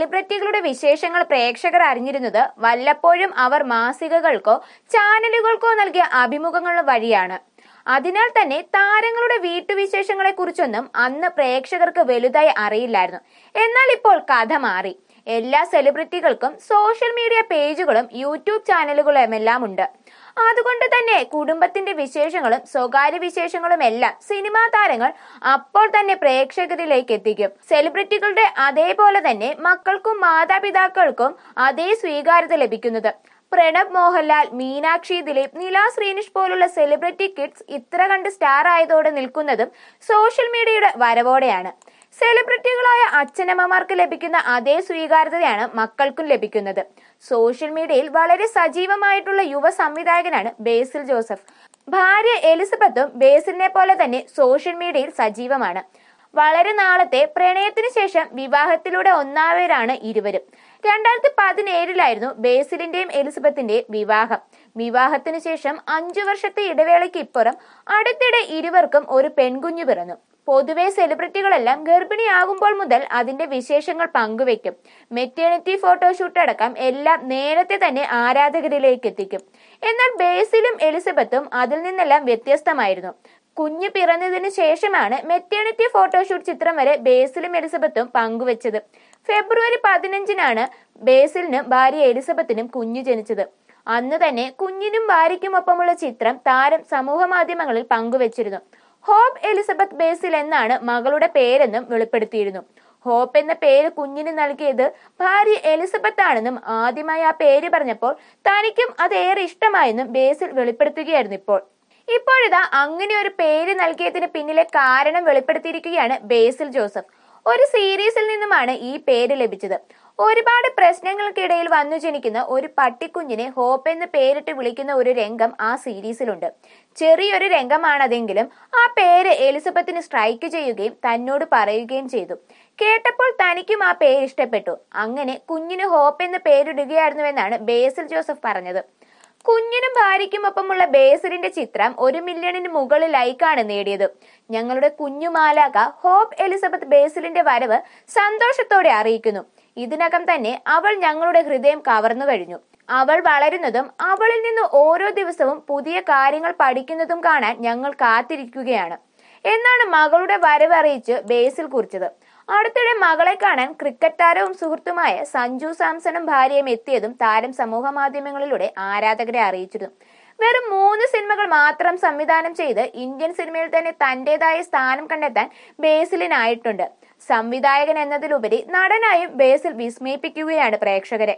സെലിബ്രിറ്റികളുടെ വിശേഷങ്ങൾ പ്രേക്ഷകർ അറിഞ്ഞിരുന്നത് വല്ലപ്പോഴും അവർ മാസികകൾക്കോ ചാനലുകൾക്കോ നൽകിയ അഭിമുഖങ്ങൾ വഴിയാണ് അതിനാൽ തന്നെ താരങ്ങളുടെ വീട്ടുവിശേഷങ്ങളെ കുറിച്ചൊന്നും അന്ന് പ്രേക്ഷകർക്ക് വലുതായി അറിയില്ലായിരുന്നു എന്നാൽ ഇപ്പോൾ കഥ മാറി എല്ലാ സെലിബ്രിറ്റികൾക്കും സോഷ്യൽ മീഡിയ പേജുകളും യൂട്യൂബ് ചാനലുകളും എല്ലാം ഉണ്ട് അതുകൊണ്ട് തന്നെ കുടുംബത്തിന്റെ വിശേഷങ്ങളും സ്വകാര്യ വിശേഷങ്ങളും എല്ലാം സിനിമാ താരങ്ങൾ അപ്പോൾ തന്നെ പ്രേക്ഷകരിലേക്ക് എത്തിക്കും സെലിബ്രിറ്റികളുടെ അതേപോലെ തന്നെ മക്കൾക്കും മാതാപിതാക്കൾക്കും അതേ സ്വീകാര്യത ലഭിക്കുന്നത് പ്രണബ് മോഹൻലാൽ മീനാക്ഷി ദിലീപ് നില ശ്രീനിഷ് പോലുള്ള സെലിബ്രിറ്റി കിഡ്സ് ഇത്ര കണ്ട് സ്റ്റാർ ആയതോടെ നിൽക്കുന്നതും സോഷ്യൽ മീഡിയയുടെ വരവോടെയാണ് സെലിബ്രിറ്റികളായ അച്ഛനമ്മമാർക്ക് ലഭിക്കുന്ന അതേ സ്വീകാര്യതയാണ് മക്കൾക്കും ലഭിക്കുന്നത് സോഷ്യൽ മീഡിയയിൽ വളരെ സജീവമായിട്ടുള്ള യുവ സംവിധായകനാണ് ബേസിൽ ജോസഫ് ഭാര്യ എലിസബത്തും ബേസിലിനെ പോലെ തന്നെ സോഷ്യൽ മീഡിയയിൽ സജീവമാണ് വളരെ നാളത്തെ പ്രണയത്തിന് ശേഷം വിവാഹത്തിലൂടെ ഒന്നാവരാണ് ഇരുവരും രണ്ടായിരത്തി പതിനേഴിലായിരുന്നു ബേസിലിന്റെയും എലിസബത്തിന്റെയും വിവാഹം വിവാഹത്തിനു ശേഷം അഞ്ചു വർഷത്തെ ഇടവേളയ്ക്ക് ഇപ്പുറം അടുത്തിടെ ഇരുവർക്കും ഒരു പെൺകുഞ്ഞു പിറന്നു പൊതുവെ സെലിബ്രിറ്റികളെല്ലാം ഗർഭിണിയാകുമ്പോൾ മുതൽ അതിന്റെ വിശേഷങ്ങൾ പങ്കുവെക്കും മെറ്റേണിറ്റി ഫോട്ടോഷൂട്ട് അടക്കം എല്ലാം നേരത്തെ തന്നെ ആരാധകരിലേക്ക് എത്തിക്കും എന്നാൽ ബേസിലും എലിസബത്തും അതിൽ നിന്നെല്ലാം വ്യത്യസ്തമായിരുന്നു കുഞ്ഞ് പിറന്നതിന് ശേഷമാണ് മെറ്റേണിറ്റി ഫോട്ടോഷൂട്ട് ചിത്രം വരെ ബേസിലും എലിസബത്തും പങ്കുവച്ചത് ഫെബ്രുവരി പതിനഞ്ചിനാണ് ബേസിലിനും ഭാര്യ എലിസബത്തിനും കുഞ്ഞു ജനിച്ചത് അന്ന് തന്നെ കുഞ്ഞിനും ഒപ്പമുള്ള ചിത്രം താരം സമൂഹ മാധ്യമങ്ങളിൽ പങ്കുവച്ചിരുന്നു ഹോപ്പ് എലിസബത്ത് ബേസിൽ എന്നാണ് മകളുടെ പേരെന്നും വെളിപ്പെടുത്തിയിരുന്നു ഹോപ്പ് എന്ന പേര് കുഞ്ഞിന് നൽകിയത് ഭാര്യ എലിസബത്ത് ആണെന്നും ആദ്യമായി ആ പേര് പറഞ്ഞപ്പോൾ തനിക്കും അത് ഏറെ ഇഷ്ടമായെന്നും ബേസിൽ വെളിപ്പെടുത്തുകയായിരുന്നു ഇപ്പോൾ ഇപ്പോഴിതാ അങ്ങനെ ഒരു പേര് നൽകിയതിന് പിന്നിലെ കാരണം വെളിപ്പെടുത്തിയിരിക്കുകയാണ് ബേസിൽ ജോസഫ് ഒരു സീരീസിൽ നിന്നുമാണ് ഈ പേര് ലഭിച്ചത് ഒരുപാട് പ്രശ്നങ്ങൾക്കിടയിൽ വന്നു ജനിക്കുന്ന ഒരു പട്ടിക്കുഞ്ഞിനെ ഹോപ്പ് എന്ന് പേരിട്ട് വിളിക്കുന്ന ഒരു രംഗം ആ സീരീസിലുണ്ട് ചെറിയൊരു രംഗമാണതെങ്കിലും ആ പേര് എലിസബത്തിന് സ്ട്രൈക്ക് ചെയ്യുകയും തന്നോട് പറയുകയും ചെയ്തു കേട്ടപ്പോൾ തനിക്കും ആ പേര് ഇഷ്ടപ്പെട്ടു അങ്ങനെ കുഞ്ഞിന് ഹോപ്പ് എന്ന് പേരിടുകയായിരുന്നുവെന്നാണ് ബേസിൽ ജോസഫ് പറഞ്ഞത് കുഞ്ഞിനും ഭാര്യയ്ക്കും ഒപ്പമുള്ള ബേസലിന്റെ ചിത്രം ഒരു മില്യണിന് മുകളിൽ ലൈക്കാണ് നേടിയത് ഞങ്ങളുടെ കുഞ്ഞുമാലാക ഹോപ്പ് എലിസബത്ത് ബേസിലിന്റെ വരവ് സന്തോഷത്തോടെ അറിയിക്കുന്നു ഇതിനകം തന്നെ അവൾ ഞങ്ങളുടെ ഹൃദയം കവർന്നു കഴിഞ്ഞു അവൾ വളരുന്നതും അവളിൽ നിന്ന് ഓരോ ദിവസവും പുതിയ കാര്യങ്ങൾ പഠിക്കുന്നതും കാണാൻ ഞങ്ങൾ കാത്തിരിക്കുകയാണ് എന്നാണ് മകളുടെ വരവ് അറിയിച്ച് ബേസിൽ കുറിച്ചത് അടുത്തിടെ മകളെ കാണാൻ ക്രിക്കറ്റ് താരവും സുഹൃത്തുമായ സഞ്ജു സാംസണും ഭാര്യയും എത്തിയതും താരം സമൂഹ മാധ്യമങ്ങളിലൂടെ ആരാധകരെ അറിയിച്ചിരുന്നു വെറും മൂന്ന് സിനിമകൾ മാത്രം സംവിധാനം ചെയ്ത് ഇന്ത്യൻ സിനിമയിൽ തന്നെ തന്റേതായ സ്ഥാനം കണ്ടെത്താൻ ബേസിലിനായിട്ടുണ്ട് സംവിധായകൻ എന്നതിലുപരി നടനായും ബേസിൽ വിസ്മയിപ്പിക്കുകയാണ് പ്രേക്ഷകരെ